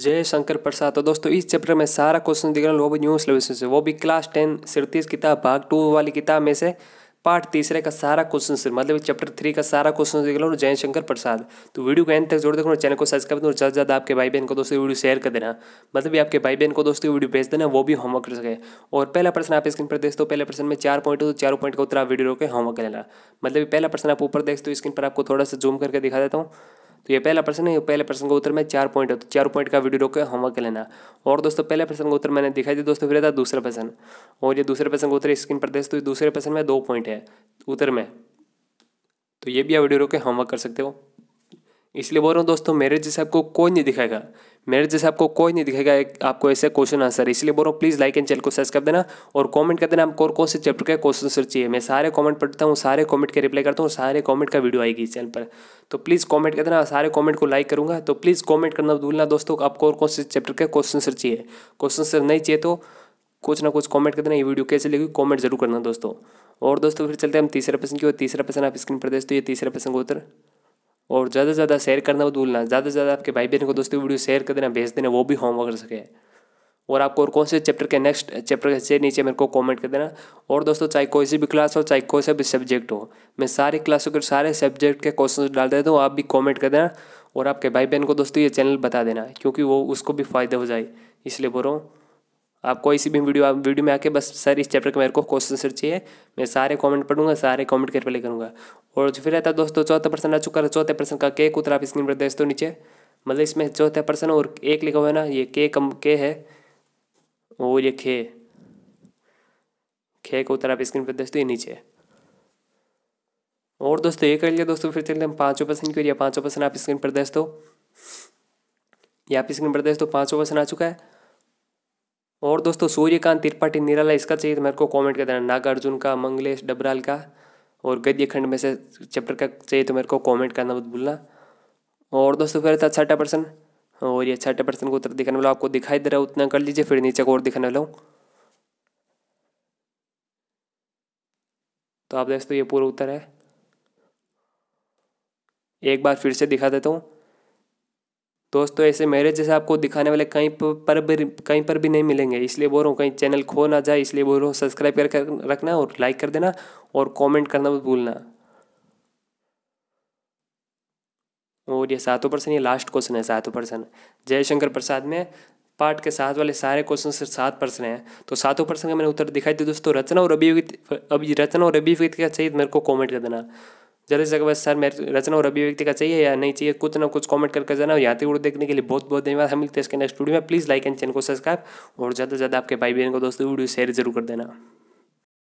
जय शंकर प्रसाद तो दोस्तों इस चैप्टर में सारा क्वेश्चन दिख रहा है वो भी न्यू सिलेबस से वो भी क्लास टेन सिर्तीस किताब भाग टू वाली किताब में से पार्ट तीसरे का सारा क्वेश्चन से मतलब चैप्टर थ्री का सारा क्वेश्चन देख लो जय शंकर प्रसाद तो वीडियो को एंड तक जोड़ देखो चैनल को सब्सक्राइब करो ज़्यादा ज़्यादा आपके भाई बहन को दोस्तों वीडियो शेयर कर देना मतलब भी आपके भाई बहन को दोस्तों वीडियो भेज देना वो भी होमवर्क कर सके और पहला प्रश्न आप स्क्रीन पर देखते हो पहले प्रश्न में चार पॉइंट हो तो चारों पॉइंट का उतरा आप वीडियो रोके होमवर्क लेना मतलब पहला प्रश्न आप ऊपर देखते हो स्क्रीन पर आपको थोड़ा सा जूम करके दिखा देता हूँ तो ये पहला प्रश्न है पहले प्रश्न का उत्तर में चार पॉइंट है तो चार पॉइंट का वीडियो रोक होमवर्क कर लेना और दोस्तों पहले प्रश्न का उत्तर मैंने दिखाई दिया दोस्तों फिर था दूसरा प्रश्न और ये दूसरे प्रश्न का उत्तर स्क्रीन पर तो दूसरे प्रश्न में दो पॉइंट है उत्तर में तो ये भी आप वीडियो रोके होमवर्क कर सकते हो इसलिए बोल रहा हूँ दोस्तों मेरे जैसे आपको कोई नहीं दिखाएगा मेरे जैसे आपको कोई नहीं दिखेगा एक आपको ऐसे क्वेश्चन आंसर इसलिए बोल रहा हूँ प्लीज़ लाइक एंड चैनल को सर्च कर देना और कमेंट कर देना आपको और कौन से चैप्टर का क्वेश्चन सर चाहिए मैं सारे कमेंट पढ़ता हूँ सारे कमेंट के रिप्लाई करता हूँ सारे कमेंट का वीडियो आएगी इस चैनल पर तो प्लीज़ कॉमेंट कर देना सारे कॉमेंट को लाइक करूँगा तो प्लीज़ कॉमेंट करना भूलना दोस्तों आपको और कौन से चैप्टर का क्वेश्चन सर चाहिए क्वेश्चन सर नहीं चाहिए तो कुछ ना कुछ कमेंट कर देना ये वीडियो कैसे लेगी कॉमेंट जरूर करना दोस्तों और दोस्तों फिर चलते हम तीसरा पसंद की और तीसरा पसंद आप स्क्रीन पर तो ये तीसरा पसंद का उत्तर और ज़्यादा से ज़्यादा शेयर करना मत भूलना ज़्यादा से ज़्यादा आपके भाई बहन को दोस्तों वीडियो शेयर कर देना भेज देना वो भी होमवर्क कर सके और आपको और कौन से चैप्टर के नेक्स्ट चैप्टर के नीचे मेरे को कमेंट कर देना और दोस्तों चाहे कोई सी भी क्लास हो चाहे कोई सा भी सब्जेक्ट हो मैं सारी क्लासों के सारे सब्जेक्ट के क्वेश्चन डाल देता हूँ आप भी कॉमेंट कर देना और आपके भाई बहन को दोस्तों ये चैनल बता देना क्योंकि वो उसको भी फ़ायदा हो जाए इसलिए बोल रहा हूँ आप कोई सी भी वीडियो आप वीडियो में आके बस सर इस चैप्टर के मेरे को क्वेश्चन सर चाहिए मैं सारे कमेंट पढ़ूंगा सारे कमेंट के रिप्लाई करूँगा और फिर रहता है दोस्तों चौथा पर्सन आ चुका है चौथे पर्सन का केक उतरा आप स्क्रीन पर देखते हो नीचे मतलब इसमें चौथे पर्सन और एक लिखा हुआ है ना ये के कम के है और ये खे खे को उतरा आप स्क्रीन पर दोस्तों ये नीचे और दोस्तों ये कर लिया दोस्तों फिर चलते हैं पाँचों पर्सन की पाँचों पर्सन आप स्क्रीन पर दो तो। ये आप स्क्रीन पर दो पाँचों पर्सन आ चुका है और दोस्तों सूर्यकांत त्रिपाठी निराला इसका चाहिए तो मेरे को कमेंट कर देना नागार्जुन का मंगलेश डबराल का और गद्यखंड में से चैप्टर का चाहिए तो मेरे को कमेंट करना मत भूलना और दोस्तों फिर था छठा पर्सन और ये छठे पर्सन को उत्तर दिखाने वाला आपको दिखाई दे रहा है उतना कर लीजिए फिर नीचे को और दिखाने वाला हूँ तो आप दोस्तों ये पूरा उत्तर है एक बार फिर से दिखा देता हूँ दोस्तों ऐसे मैरिज जैसे आपको दिखाने वाले कहीं पर भी कहीं पर भी नहीं मिलेंगे इसलिए बोल रहा हूँ कहीं चैनल खो ना जाए इसलिए बोल रहा हूँ सब्सक्राइब करके रखना और लाइक कर देना और कमेंट करना मत भूलना और ये सातों पर्सन ये लास्ट क्वेश्चन है सातों पर्सन जयशंकर प्रसाद में पार्ट के साथ वाले सारे क्वेश्चन सिर्फ सात पर्सन हैं तो सातों पर्सन का मैंने उत्तर दिखाई दिया दोस्तों रचना और अभियोगित अभी रचना और अभियोगित का चाहिए मेरे को कॉमेंट कर देना जल्दी से सर मेरे रचना और अभिव्यक्ति का चाहिए या नहीं चाहिए कुछ ना कुछ कमेंट करके जाना यहाँ तक देखने के लिए बहुत बहुत धन्यवाद हम मिलते हैं इसके नेक्स्ट वीडियो में प्लीज़ लाइक एंड चैनल को सब्सक्राइब और ज़्यादा से ज़्यादा आपके भाई बहन को दोस्तों वीडियो शेयर जरूर कर देना